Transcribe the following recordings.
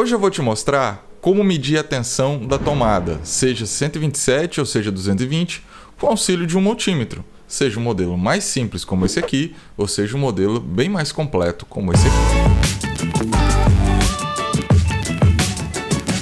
Hoje eu vou te mostrar como medir a tensão da tomada, seja 127 ou seja 220, com auxílio de um multímetro, seja um modelo mais simples como esse aqui, ou seja um modelo bem mais completo como esse aqui.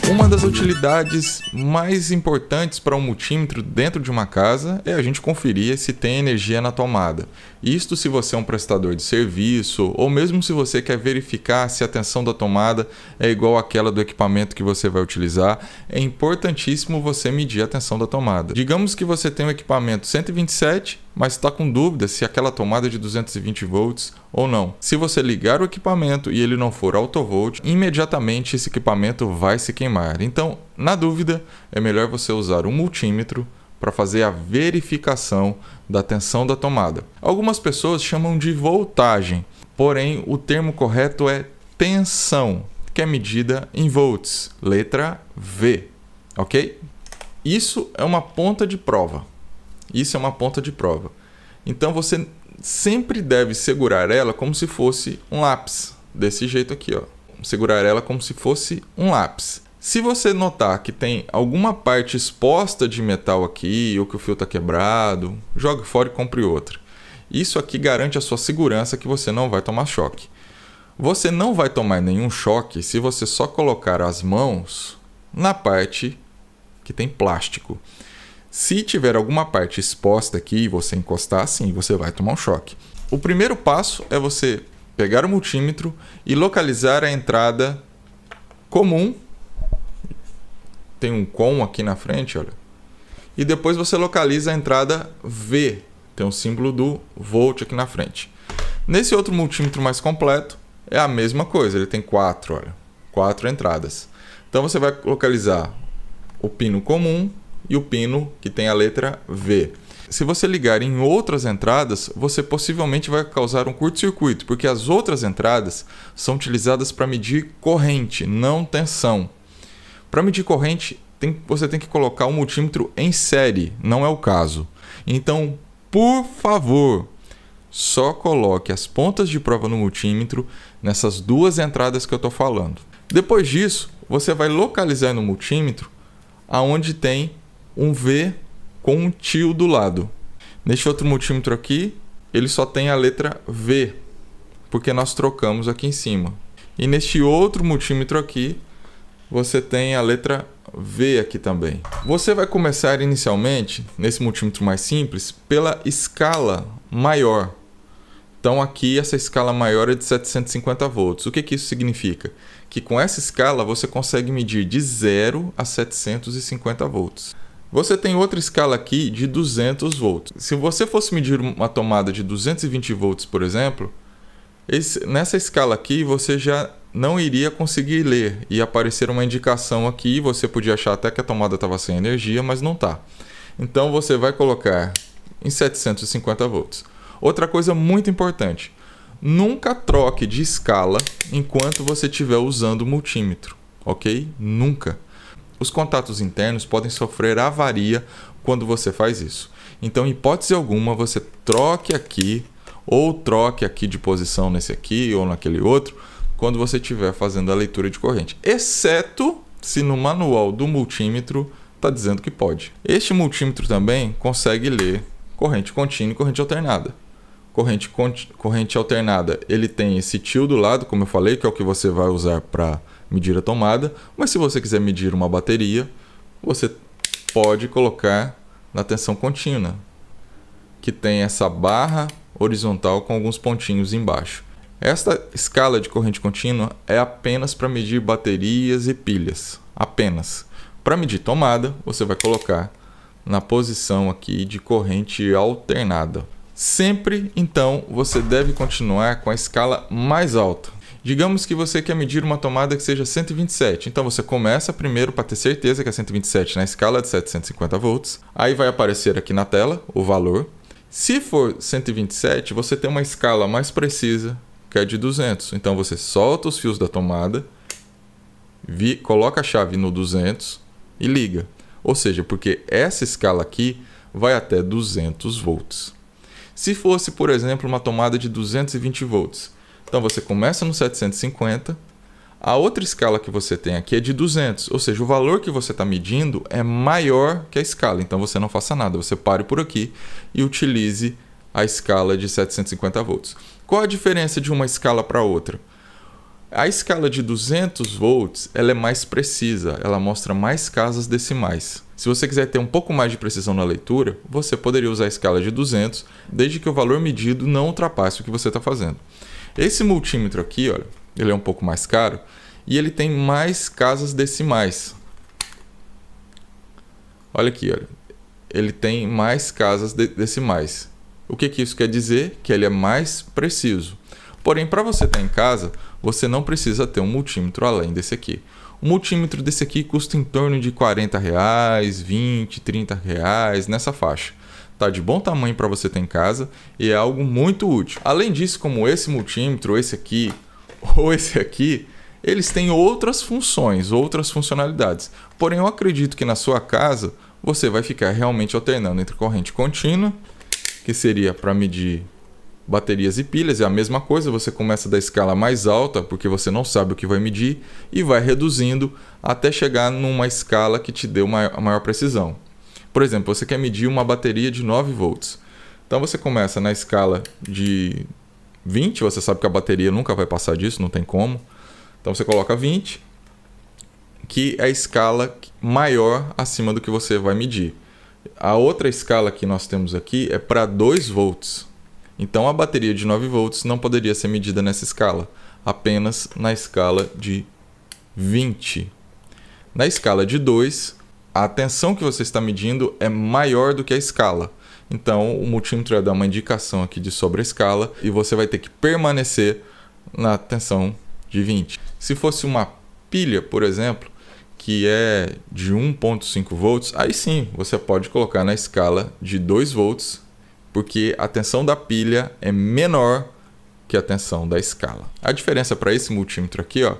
Uma das utilidades mais importantes para um multímetro dentro de uma casa é a gente conferir se tem energia na tomada. Isto se você é um prestador de serviço ou mesmo se você quer verificar se a tensão da tomada é igual àquela do equipamento que você vai utilizar, é importantíssimo você medir a tensão da tomada. Digamos que você tem um equipamento 127 mas está com dúvida se aquela tomada é de 220 volts ou não. Se você ligar o equipamento e ele não for autovolt, imediatamente esse equipamento vai se queimar. Então, na dúvida, é melhor você usar um multímetro para fazer a verificação da tensão da tomada. Algumas pessoas chamam de voltagem, porém o termo correto é tensão, que é medida em volts, letra V, ok? Isso é uma ponta de prova. Isso é uma ponta de prova. Então você sempre deve segurar ela como se fosse um lápis, desse jeito aqui, ó. Segurar ela como se fosse um lápis. Se você notar que tem alguma parte exposta de metal aqui, ou que o fio está quebrado, jogue fora e compre outra. Isso aqui garante a sua segurança que você não vai tomar choque. Você não vai tomar nenhum choque se você só colocar as mãos na parte que tem plástico. Se tiver alguma parte exposta aqui e você encostar, assim, você vai tomar um choque. O primeiro passo é você pegar o multímetro e localizar a entrada comum. Tem um com aqui na frente, olha. E depois você localiza a entrada V. Tem o um símbolo do volt aqui na frente. Nesse outro multímetro mais completo, é a mesma coisa. Ele tem quatro, olha. Quatro entradas. Então você vai localizar o pino comum, e o pino, que tem a letra V. Se você ligar em outras entradas, você possivelmente vai causar um curto-circuito, porque as outras entradas são utilizadas para medir corrente, não tensão. Para medir corrente, tem, você tem que colocar o multímetro em série, não é o caso. Então, por favor, só coloque as pontas de prova no multímetro nessas duas entradas que eu estou falando. Depois disso, você vai localizar no multímetro aonde tem um V com um tio do lado. Neste outro multímetro aqui, ele só tem a letra V, porque nós trocamos aqui em cima. E neste outro multímetro aqui, você tem a letra V aqui também. Você vai começar inicialmente, nesse multímetro mais simples, pela escala maior. Então aqui essa escala maior é de 750 volts. O que, que isso significa? Que com essa escala você consegue medir de 0 a 750 volts. Você tem outra escala aqui de 200 volts. Se você fosse medir uma tomada de 220 volts, por exemplo, esse, nessa escala aqui você já não iria conseguir ler e aparecer uma indicação aqui. Você podia achar até que a tomada estava sem energia, mas não está. Então você vai colocar em 750 volts. Outra coisa muito importante: nunca troque de escala enquanto você estiver usando o multímetro, ok? Nunca. Os contatos internos podem sofrer avaria quando você faz isso. Então, em hipótese alguma, você troque aqui ou troque aqui de posição nesse aqui ou naquele outro quando você estiver fazendo a leitura de corrente, exceto se no manual do multímetro está dizendo que pode. Este multímetro também consegue ler corrente contínua e corrente alternada. Corrente, corrente alternada, ele tem esse tio do lado, como eu falei, que é o que você vai usar para medir a tomada, mas se você quiser medir uma bateria, você pode colocar na tensão contínua, que tem essa barra horizontal com alguns pontinhos embaixo. Esta escala de corrente contínua é apenas para medir baterias e pilhas, apenas. Para medir tomada, você vai colocar na posição aqui de corrente alternada. Sempre, então, você deve continuar com a escala mais alta. Digamos que você quer medir uma tomada que seja 127. Então você começa primeiro para ter certeza que é 127 na escala de 750 volts. Aí vai aparecer aqui na tela o valor. Se for 127, você tem uma escala mais precisa, que é de 200. Então você solta os fios da tomada, vi, coloca a chave no 200 e liga. Ou seja, porque essa escala aqui vai até 200 volts. Se fosse, por exemplo, uma tomada de 220 volts, então você começa no 750. A outra escala que você tem aqui é de 200, ou seja, o valor que você está medindo é maior que a escala. Então você não faça nada, você pare por aqui e utilize a escala de 750 volts. Qual a diferença de uma escala para outra? A escala de 200 volts ela é mais precisa, ela mostra mais casas decimais. Se você quiser ter um pouco mais de precisão na leitura, você poderia usar a escala de 200, desde que o valor medido não ultrapasse o que você está fazendo. Esse multímetro aqui, olha, ele é um pouco mais caro e ele tem mais casas decimais. Olha aqui, olha. Ele tem mais casas de decimais. O que, que isso quer dizer? Que ele é mais preciso. Porém, para você estar tá em casa, você não precisa ter um multímetro além desse aqui. O multímetro desse aqui custa em torno de 40 reais, 20, 30 reais, nessa faixa. Tá de bom tamanho para você ter em casa e é algo muito útil. Além disso, como esse multímetro, esse aqui ou esse aqui, eles têm outras funções, outras funcionalidades. Porém, eu acredito que na sua casa você vai ficar realmente alternando entre corrente contínua, que seria para medir Baterias e pilhas é a mesma coisa, você começa da escala mais alta, porque você não sabe o que vai medir, e vai reduzindo até chegar numa escala que te dê uma maior precisão. Por exemplo, você quer medir uma bateria de 9 volts. Então você começa na escala de 20, você sabe que a bateria nunca vai passar disso, não tem como. Então você coloca 20, que é a escala maior acima do que você vai medir. A outra escala que nós temos aqui é para 2 volts. Então a bateria de 9 volts não poderia ser medida nessa escala, apenas na escala de 20. Na escala de 2, a tensão que você está medindo é maior do que a escala. Então o multímetro vai é dar uma indicação aqui de sobre escala e você vai ter que permanecer na tensão de 20. Se fosse uma pilha, por exemplo, que é de 1.5 volts, aí sim você pode colocar na escala de 2 volts porque a tensão da pilha é menor que a tensão da escala. A diferença para esse multímetro aqui ó,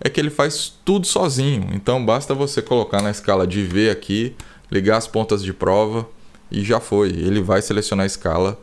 é que ele faz tudo sozinho, então basta você colocar na escala de V aqui, ligar as pontas de prova e já foi, ele vai selecionar a escala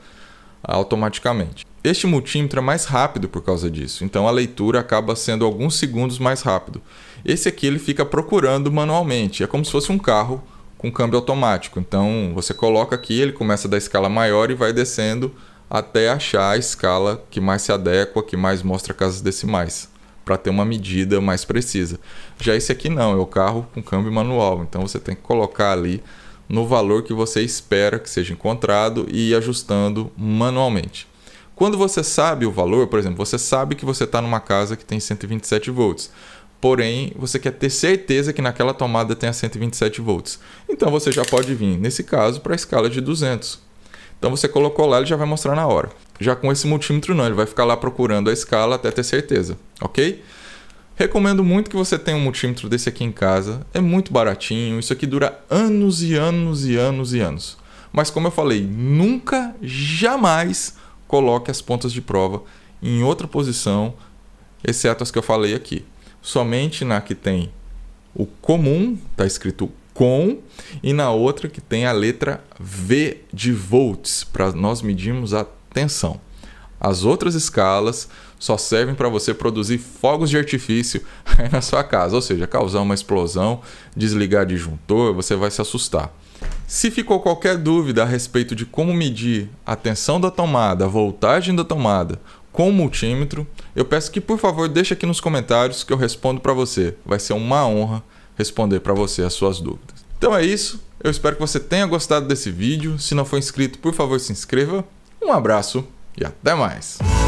automaticamente. Este multímetro é mais rápido por causa disso, então a leitura acaba sendo alguns segundos mais rápido. Esse aqui ele fica procurando manualmente, é como se fosse um carro com câmbio automático. Então você coloca aqui, ele começa da escala maior e vai descendo até achar a escala que mais se adequa, que mais mostra casas decimais, para ter uma medida mais precisa. Já esse aqui não, é o carro com câmbio manual, então você tem que colocar ali no valor que você espera que seja encontrado e ir ajustando manualmente. Quando você sabe o valor, por exemplo, você sabe que você está numa casa que tem 127 volts porém você quer ter certeza que naquela tomada tenha 127 volts. Então você já pode vir, nesse caso, para a escala de 200. Então você colocou lá, ele já vai mostrar na hora. Já com esse multímetro não, ele vai ficar lá procurando a escala até ter certeza, ok? Recomendo muito que você tenha um multímetro desse aqui em casa, é muito baratinho, isso aqui dura anos e anos e anos e anos. Mas como eu falei, nunca, jamais coloque as pontas de prova em outra posição, exceto as que eu falei aqui somente na que tem o comum, está escrito com, e na outra que tem a letra V de volts, para nós medirmos a tensão. As outras escalas só servem para você produzir fogos de artifício na sua casa, ou seja, causar uma explosão, desligar disjuntor, você vai se assustar. Se ficou qualquer dúvida a respeito de como medir a tensão da tomada, a voltagem da tomada com multímetro, eu peço que por favor deixe aqui nos comentários que eu respondo para você. Vai ser uma honra responder para você as suas dúvidas. Então é isso, eu espero que você tenha gostado desse vídeo. Se não for inscrito, por favor se inscreva. Um abraço e até mais!